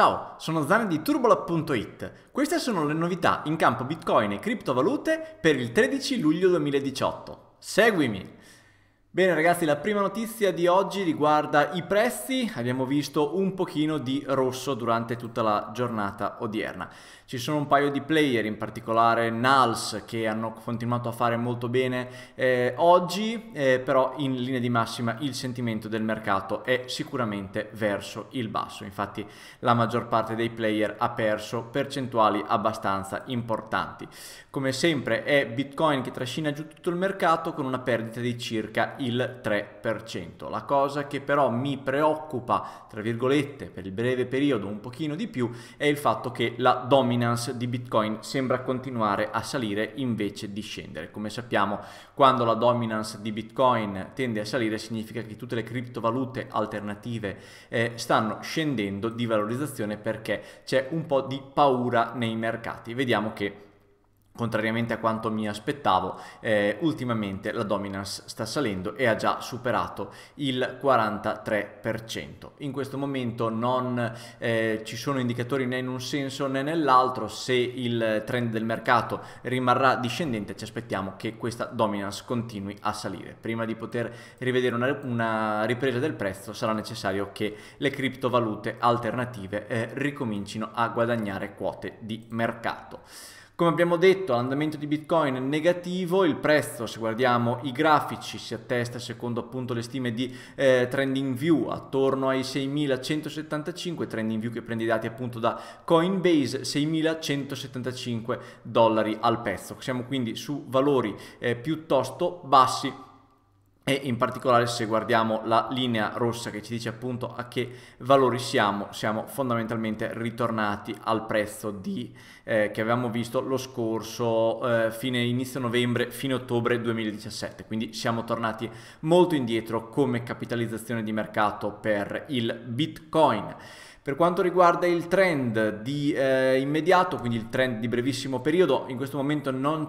Ciao, sono Zane di Turbolab.it. Queste sono le novità in campo Bitcoin e criptovalute per il 13 luglio 2018. Seguimi! Bene ragazzi, la prima notizia di oggi riguarda i prezzi, abbiamo visto un pochino di rosso durante tutta la giornata odierna. Ci sono un paio di player, in particolare NALS, che hanno continuato a fare molto bene eh, oggi, eh, però in linea di massima il sentimento del mercato è sicuramente verso il basso, infatti la maggior parte dei player ha perso percentuali abbastanza importanti. Come sempre è Bitcoin che trascina giù tutto il mercato con una perdita di circa il il 3%. La cosa che però mi preoccupa, tra virgolette, per il breve periodo un pochino di più è il fatto che la dominance di Bitcoin sembra continuare a salire invece di scendere. Come sappiamo, quando la dominance di Bitcoin tende a salire significa che tutte le criptovalute alternative eh, stanno scendendo di valorizzazione perché c'è un po' di paura nei mercati. Vediamo che contrariamente a quanto mi aspettavo, eh, ultimamente la dominance sta salendo e ha già superato il 43%. In questo momento non eh, ci sono indicatori né in un senso né nell'altro, se il trend del mercato rimarrà discendente ci aspettiamo che questa dominance continui a salire. Prima di poter rivedere una, una ripresa del prezzo sarà necessario che le criptovalute alternative eh, ricomincino a guadagnare quote di mercato. Come abbiamo detto, l'andamento di Bitcoin è negativo, il prezzo, se guardiamo i grafici, si attesta secondo appunto le stime di eh, Trending View attorno ai 6.175, Trending View che prende i dati appunto da Coinbase, 6.175 dollari al pezzo. Siamo quindi su valori eh, piuttosto bassi e in particolare se guardiamo la linea rossa che ci dice appunto a che valori siamo, siamo fondamentalmente ritornati al prezzo di, eh, che avevamo visto lo scorso eh, fine inizio novembre, fine ottobre 2017, quindi siamo tornati molto indietro come capitalizzazione di mercato per il Bitcoin. Per quanto riguarda il trend di eh, immediato, quindi il trend di brevissimo periodo, in questo momento non,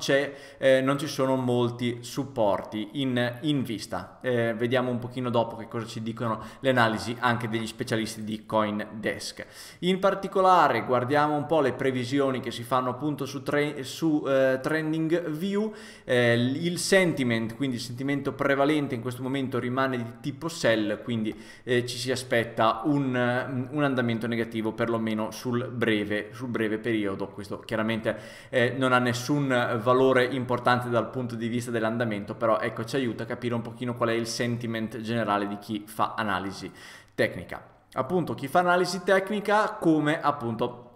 eh, non ci sono molti supporti in, in vista. Eh, vediamo un pochino dopo che cosa ci dicono le analisi anche degli specialisti di CoinDesk. In particolare guardiamo un po' le previsioni che si fanno appunto su, su eh, Trending View. Eh, il sentiment, quindi il sentimento prevalente in questo momento rimane di tipo sell, quindi eh, ci si aspetta un, mm, un andamento orientamento negativo perlomeno sul breve, sul breve periodo. Questo chiaramente eh, non ha nessun valore importante dal punto di vista dell'andamento, però ecco ci aiuta a capire un pochino qual è il sentiment generale di chi fa analisi tecnica. Appunto chi fa analisi tecnica come appunto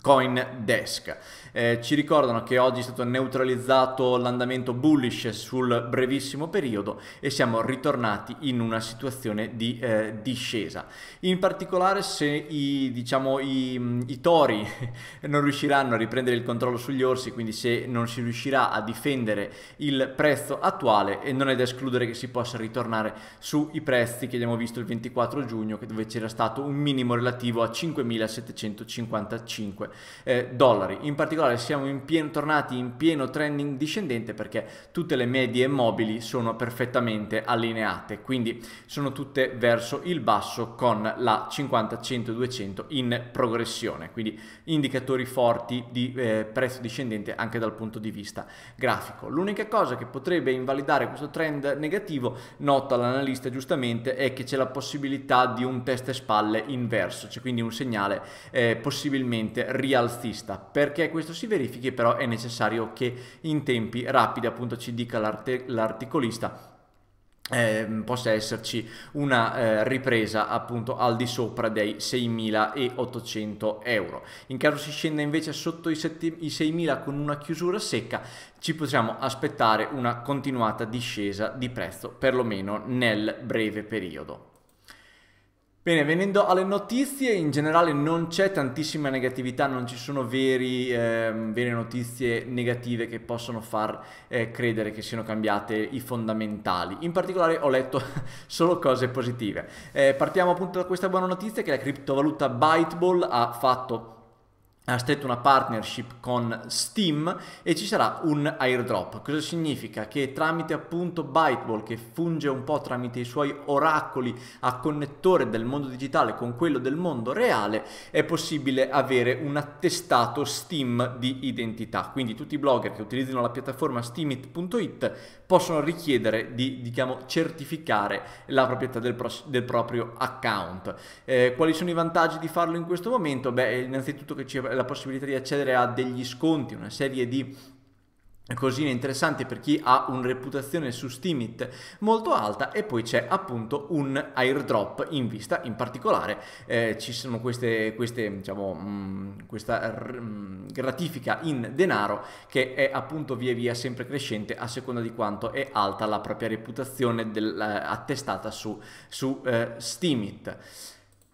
CoinDesk. Eh, ci ricordano che oggi è stato neutralizzato l'andamento bullish sul brevissimo periodo e siamo ritornati in una situazione di eh, discesa. In particolare se i, diciamo, i, i, tori non riusciranno a riprendere il controllo sugli orsi, quindi se non si riuscirà a difendere il prezzo attuale e non è da escludere che si possa ritornare sui prezzi che abbiamo visto il 24 giugno dove c'era stato un minimo relativo a 5.755 eh, dollari. In particolare siamo in pieno, tornati in pieno trending discendente perché tutte le medie mobili sono perfettamente allineate, quindi sono tutte verso il basso con la 50, 100, 200 in progressione, quindi indicatori forti di eh, prezzo discendente anche dal punto di vista grafico. L'unica cosa che potrebbe invalidare questo trend negativo, nota l'analista giustamente, è che c'è la possibilità di un test spalle inverso, cioè quindi un segnale eh, possibilmente rialzista. Perché questo si verifichi però è necessario che in tempi rapidi appunto ci dica l'articolista eh, possa esserci una eh, ripresa appunto al di sopra dei 6.800 euro. In caso si scenda invece sotto i, i 6.000 con una chiusura secca ci possiamo aspettare una continuata discesa di prezzo perlomeno nel breve periodo. Bene, venendo alle notizie, in generale non c'è tantissima negatività, non ci sono veri, eh, vere notizie negative che possono far eh, credere che siano cambiate i fondamentali. In particolare ho letto solo cose positive. Eh, partiamo appunto da questa buona notizia che la criptovaluta Byteball ha fatto ha stretto una partnership con Steam e ci sarà un airdrop. Cosa significa? Che tramite appunto Byteball, che funge un po' tramite i suoi oracoli a connettore del mondo digitale con quello del mondo reale, è possibile avere un attestato Steam di identità. Quindi tutti i blogger che utilizzano la piattaforma steamit.it possono richiedere di, diciamo, certificare la proprietà del, pro del proprio account. Eh, quali sono i vantaggi di farlo in questo momento? Beh, innanzitutto che ci la possibilità di accedere a degli sconti, una serie di cosine interessanti per chi ha una reputazione su Steamit molto alta e poi c'è appunto un airdrop in vista in particolare eh, ci sono queste, queste diciamo mh, mm, questa mh, mm, gratifica in denaro che è appunto via via sempre crescente a seconda di quanto è alta la propria reputazione del, eh, attestata su, su eh, Steamit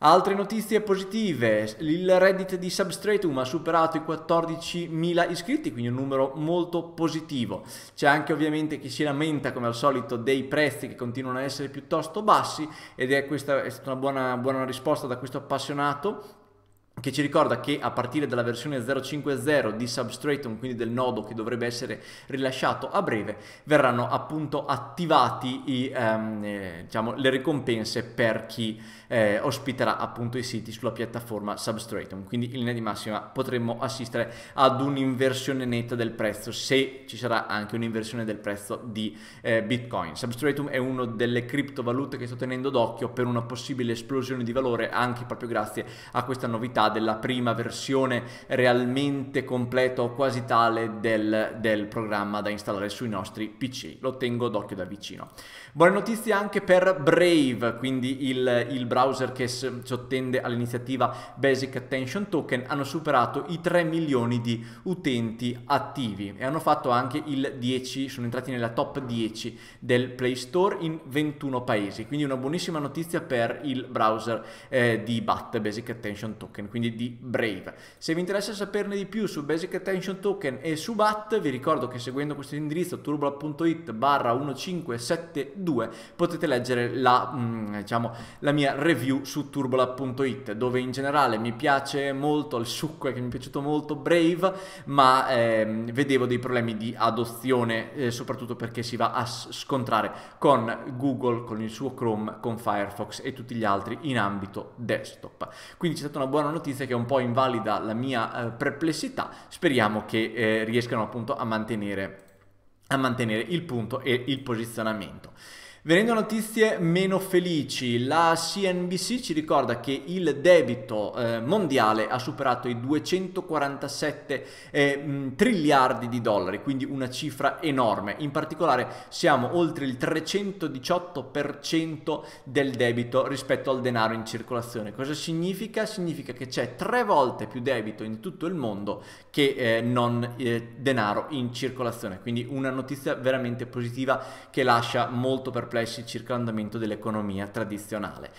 Altre notizie positive, il reddit di Substratum ha superato i 14.000 iscritti, quindi un numero molto positivo. C'è anche ovviamente chi si lamenta come al solito dei prezzi che continuano a essere piuttosto bassi ed è questa è stata una buona, buona risposta da questo appassionato che ci ricorda che a partire dalla versione 0.5.0 di Substratum, quindi del nodo che dovrebbe essere rilasciato a breve, verranno appunto attivati i, ehm, eh, diciamo, le ricompense per chi eh, ospiterà appunto i siti sulla piattaforma Substratum. Quindi in linea di massima potremmo assistere ad un'inversione netta del prezzo se ci sarà anche un'inversione del prezzo di eh, Bitcoin. Substratum è una delle criptovalute che sto tenendo d'occhio per una possibile esplosione di valore anche proprio grazie a questa novità complessità della prima versione realmente completa o quasi tale del, del programma da installare sui nostri PC. Lo tengo d'occhio da vicino. Buone notizie anche per Brave, quindi il, il browser che ci ottende all'iniziativa Basic Attention Token, hanno superato i 3 milioni di utenti attivi e hanno fatto anche il 10, sono entrati nella top 10 del Play Store in 21 paesi, quindi una buonissima notizia per il browser eh, di BAT, Basic Attention Token quindi di Brave. Se vi interessa saperne di più su Basic Attention Token e su BAT, vi ricordo che seguendo questo indirizzo turbo.it barra 1572 potete leggere la, mm, diciamo, la mia review su turbo.it dove in generale mi piace molto, il succo è che mi è piaciuto molto Brave, ma ehm, vedevo dei problemi di adozione, eh, soprattutto perché si va a scontrare con Google, con il suo Chrome, con Firefox e tutti gli altri in ambito desktop. Quindi c'è stata una buona notizia notizia che un po' invalida la mia eh, perplessità, speriamo che eh, riescano appunto a mantenere, a mantenere il punto e il posizionamento. Venendo a notizie meno felici, la CNBC ci ricorda che il debito eh, mondiale ha superato i 247 eh, mh, triliardi di dollari, quindi una cifra enorme. In particolare siamo oltre il 318% del debito rispetto al denaro in circolazione. Cosa significa? Significa che c'è tre volte più debito in tutto il mondo che eh, non eh, denaro in circolazione, quindi una notizia veramente positiva che lascia molto perplesso perplessi circa l'andamento dell'economia tradizionale.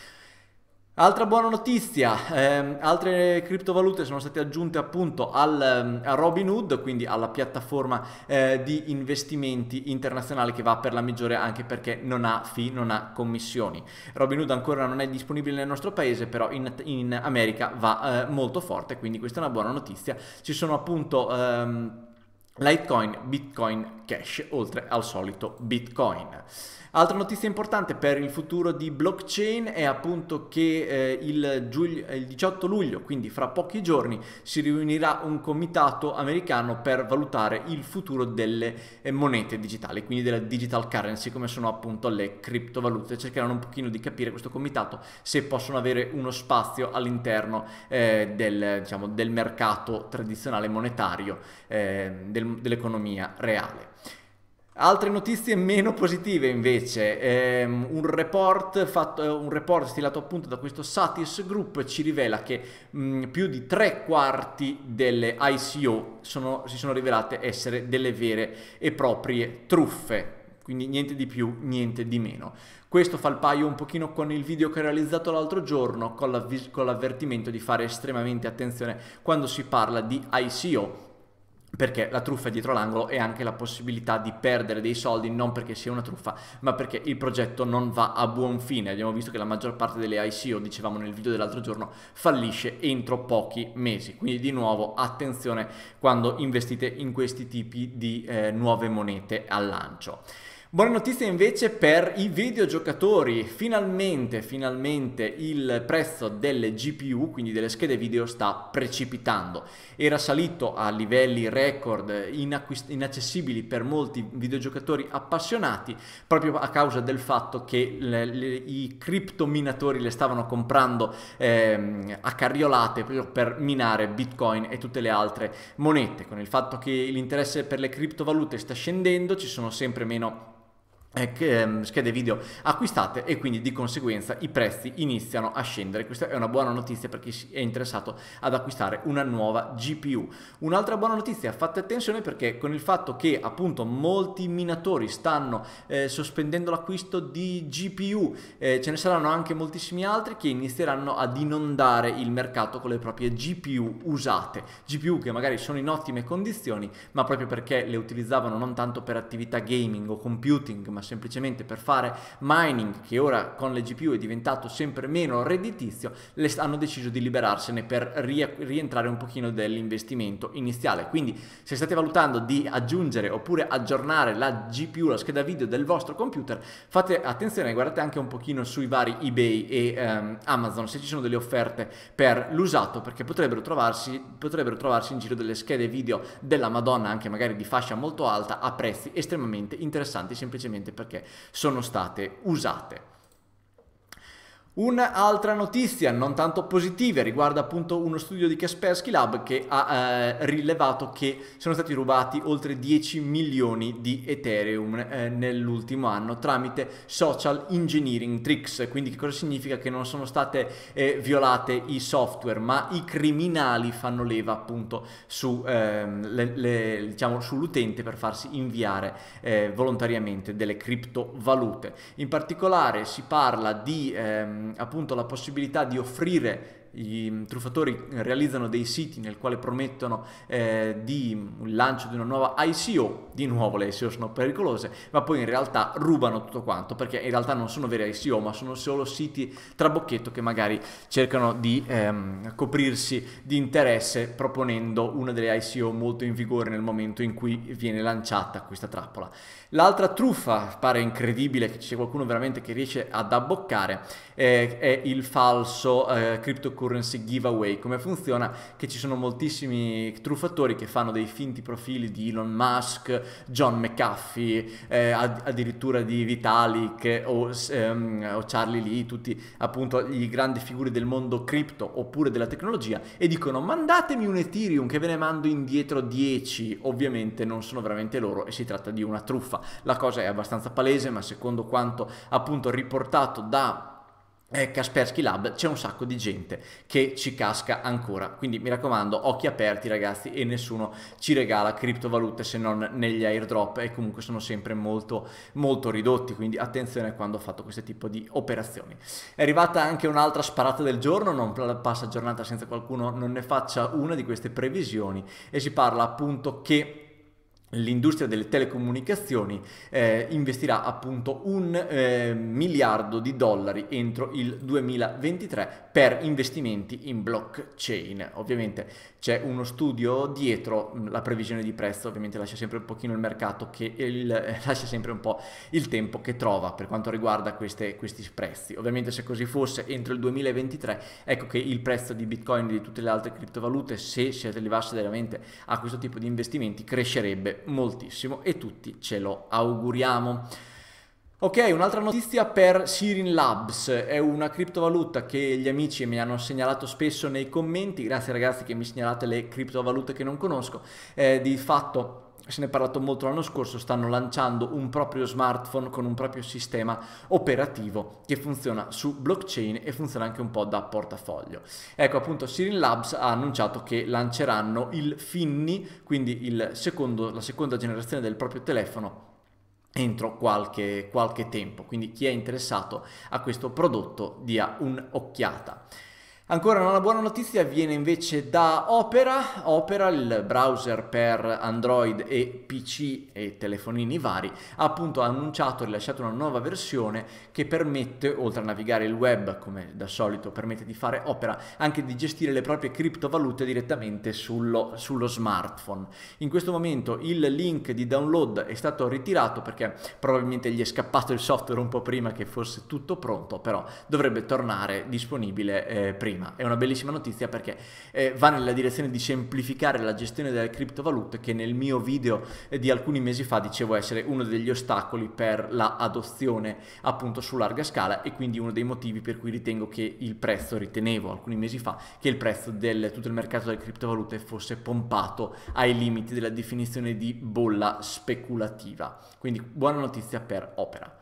Altra buona notizia, ehm, altre criptovalute sono state aggiunte appunto al, ehm, a Robinhood, quindi alla piattaforma eh, di investimenti internazionale che va per la maggiore anche perché non ha fee, non ha commissioni. Robinhood ancora non è disponibile nel nostro paese, però in, in America va eh, molto forte, quindi questa è una buona notizia. Ci sono appunto... Ehm, Litecoin, Bitcoin Cash, oltre al solito Bitcoin. Altra notizia importante per il futuro di blockchain è appunto che eh, il, giugno, il, 18 luglio, quindi fra pochi giorni, si riunirà un comitato americano per valutare il futuro delle eh, monete digitali, quindi della digital currency, come sono appunto le criptovalute. Cercheranno un pochino di capire questo comitato se possono avere uno spazio all'interno eh, del, diciamo, del, mercato tradizionale monetario eh, del del, dell'economia reale. Altre notizie meno positive invece, ehm, un, report fatto, eh, un, report stilato appunto da questo Satis Group ci rivela che mh, mm, più di tre quarti delle ICO sono, si sono rivelate essere delle vere e proprie truffe, quindi niente di più, niente di meno. Questo fa il paio un pochino con il video che ho realizzato l'altro giorno con l'avvertimento di fare estremamente attenzione quando si parla di ICO perché la truffa è dietro l'angolo e anche la possibilità di perdere dei soldi non perché sia una truffa, ma perché il progetto non va a buon fine. Abbiamo visto che la maggior parte delle ICO, dicevamo nel video dell'altro giorno, fallisce entro pochi mesi. Quindi di nuovo attenzione quando investite in questi tipi di eh, nuove monete al lancio. Buona notizia invece per i videogiocatori, finalmente, finalmente il prezzo delle GPU, quindi delle schede video, sta precipitando. Era salito a livelli record inaccessibili per molti videogiocatori appassionati proprio a causa del fatto che le, le, i criptominatori le stavano comprando eh, a carriolate proprio per minare Bitcoin e tutte le altre monete. Con il fatto che l'interesse per le criptovalute sta scendendo, ci sono sempre meno eh, ehm, schede video acquistate e quindi di conseguenza i prezzi iniziano a scendere questa è una buona notizia per chi è interessato ad acquistare una nuova GPU un'altra buona notizia fate attenzione perché con il fatto che appunto molti minatori stanno eh, sospendendo l'acquisto di GPU eh, ce ne saranno anche moltissimi altri che inizieranno ad inondare il mercato con le proprie GPU usate GPU che magari sono in ottime condizioni ma proprio perché le utilizzavano non tanto per attività gaming o computing ma semplicemente per fare mining che ora con le GPU è diventato sempre meno redditizio, hanno deciso di liberarsene per rientrare un pochino dell'investimento iniziale. Quindi se state valutando di aggiungere oppure aggiornare la GPU, la scheda video del vostro computer, fate attenzione, e guardate anche un pochino sui vari eBay e ehm, Amazon se ci sono delle offerte per l'usato perché potrebbero trovarsi, potrebbero trovarsi in giro delle schede video della Madonna, anche magari di fascia molto alta, a prezzi estremamente interessanti semplicemente perché sono state usate. Un'altra notizia non tanto positiva riguarda appunto uno studio di Kaspersky Lab che ha eh, rilevato che sono stati rubati oltre 10 milioni di Ethereum eh, nell'ultimo anno tramite social engineering tricks. Quindi che cosa significa? Che non sono state eh, violate i software, ma i criminali fanno leva appunto su, ehm, diciamo, sull'utente per farsi inviare eh, volontariamente delle criptovalute. In particolare si parla di ehm, Ehm, appunto la possibilità di offrire i truffatori realizzano dei siti nel quale promettono eh, di un lancio di una nuova ICO, di nuovo le ICO sono pericolose, ma poi in realtà rubano tutto quanto, perché in realtà non sono vere ICO, ma sono solo siti trabocchetto che magari cercano di ehm, coprirsi di interesse proponendo una delle ICO molto in vigore nel momento in cui viene lanciata questa trappola. L'altra truffa, pare incredibile che c'è qualcuno veramente che riesce ad abboccare, eh, è il falso eh, cryptocurrency cryptocurrency giveaway, come funziona, che ci sono moltissimi truffatori che fanno dei finti profili di Elon Musk, John McAfee, eh, addirittura di Vitalik eh, o, ehm, o Charlie Lee, tutti appunto i grandi figuri del mondo cripto oppure della tecnologia e dicono mandatemi un Ethereum che ve ne mando indietro 10, ovviamente non sono veramente loro e si tratta di una truffa. La cosa è abbastanza palese, ma secondo quanto appunto riportato da Kaspersky Lab c'è un sacco di gente che ci casca ancora. Quindi mi raccomando, occhi aperti ragazzi e nessuno ci regala criptovalute se non negli airdrop e comunque sono sempre molto molto ridotti, quindi attenzione quando ho fatto questo tipo di operazioni. È arrivata anche un'altra sparata del giorno, non passa giornata senza qualcuno non ne faccia una di queste previsioni e si parla appunto che l'industria delle telecomunicazioni eh, investirà appunto un eh, miliardo di dollari entro il 2023 per investimenti in blockchain. Ovviamente c'è uno studio dietro, mm, la previsione di prezzo ovviamente lascia sempre un pochino il mercato che il, lascia sempre un po' il tempo che trova per quanto riguarda queste, questi prezzi. Ovviamente se così fosse entro il 2023 ecco che il prezzo di Bitcoin e di tutte le altre criptovalute se si arrivasse veramente a questo tipo di investimenti crescerebbe moltissimo e tutti ce lo auguriamo. Ok, un'altra notizia per Sirin Labs, è una criptovaluta che gli amici mi hanno segnalato spesso nei commenti, grazie ragazzi che mi segnalate le criptovalute che non conosco, eh, di fatto se ne è parlato molto l'anno scorso, stanno lanciando un proprio smartphone con un proprio sistema operativo che funziona su blockchain e funziona anche un po' da portafoglio. Ecco appunto Sirin Labs ha annunciato che lanceranno il Finni, quindi secondo, la seconda generazione del proprio telefono entro qualche, qualche tempo, quindi chi è interessato a questo prodotto dia un'occhiata. Ancora una buona notizia viene invece da Opera, Opera il browser per Android e PC e telefonini vari, ha appunto annunciato e rilasciato una nuova versione che permette, oltre a navigare il web come da solito permette di fare Opera, anche di gestire le proprie criptovalute direttamente sullo, sullo smartphone. In questo momento il link di download è stato ritirato perché probabilmente gli è scappato il software un po' prima che fosse tutto pronto, però dovrebbe tornare disponibile eh, prima tema. È una bellissima notizia perché eh, va nella direzione di semplificare la gestione delle criptovalute che nel mio video eh, di alcuni mesi fa dicevo essere uno degli ostacoli per la appunto su larga scala e quindi uno dei motivi per cui ritengo che il prezzo, ritenevo alcuni mesi fa, che il prezzo del tutto il mercato delle criptovalute fosse pompato ai limiti della definizione di bolla speculativa. Quindi buona notizia per Opera.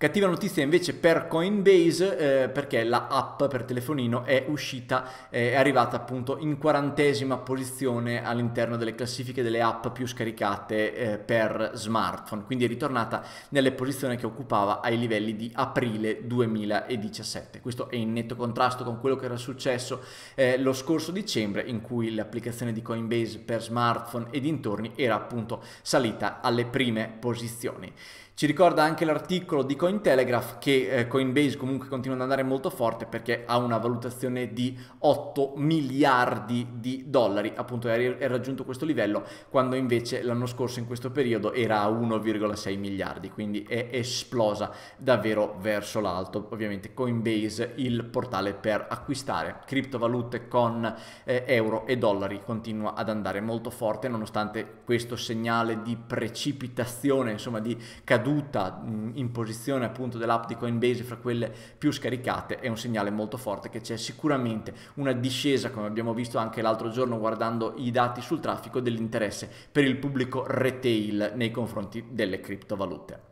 Cattiva notizia invece per Coinbase eh, perché la app per telefonino è uscita, eh, è arrivata appunto in quarantesima posizione all'interno delle classifiche delle app più scaricate eh, per smartphone, quindi è ritornata nelle posizioni che occupava ai livelli di aprile 2017. Questo è in netto contrasto con quello che era successo eh, lo scorso dicembre in cui l'applicazione di Coinbase per smartphone e dintorni era appunto salita alle prime posizioni. Ci ricorda anche l'articolo di Cointelegraph che eh, Coinbase comunque continua ad andare molto forte perché ha una valutazione di 8 miliardi di dollari, appunto è raggiunto questo livello quando invece l'anno scorso in questo periodo era a 1,6 miliardi, quindi è esplosa davvero verso l'alto. Ovviamente Coinbase il portale per acquistare criptovalute con eh, euro e dollari continua ad andare molto forte nonostante questo segnale di precipitazione, insomma di caduta caduta mm, in posizione appunto dell'app di Coinbase fra quelle più scaricate è un segnale molto forte che c'è sicuramente una discesa come abbiamo visto anche l'altro giorno guardando i dati sul traffico dell'interesse per il pubblico retail nei confronti delle criptovalute.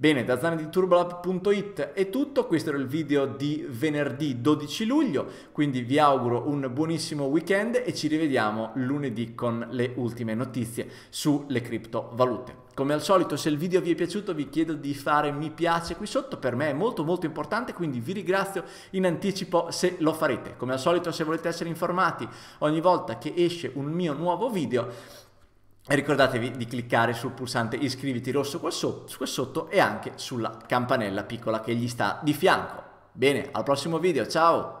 Bene, da zanediturbolab.it è tutto, questo era il video di venerdì 12 luglio, quindi vi auguro un buonissimo weekend e ci rivediamo lunedì con le ultime notizie sulle criptovalute. Come al solito se il video vi è piaciuto vi chiedo di fare mi piace qui sotto, per me è molto molto importante, quindi vi ringrazio in anticipo se lo farete. Come al solito se volete essere informati ogni volta che esce un mio nuovo video ricordatevi di cliccare sul pulsante iscriviti rosso qua sotto, qua sotto e anche sulla campanella piccola che gli sta di fianco. Bene, al prossimo video, ciao!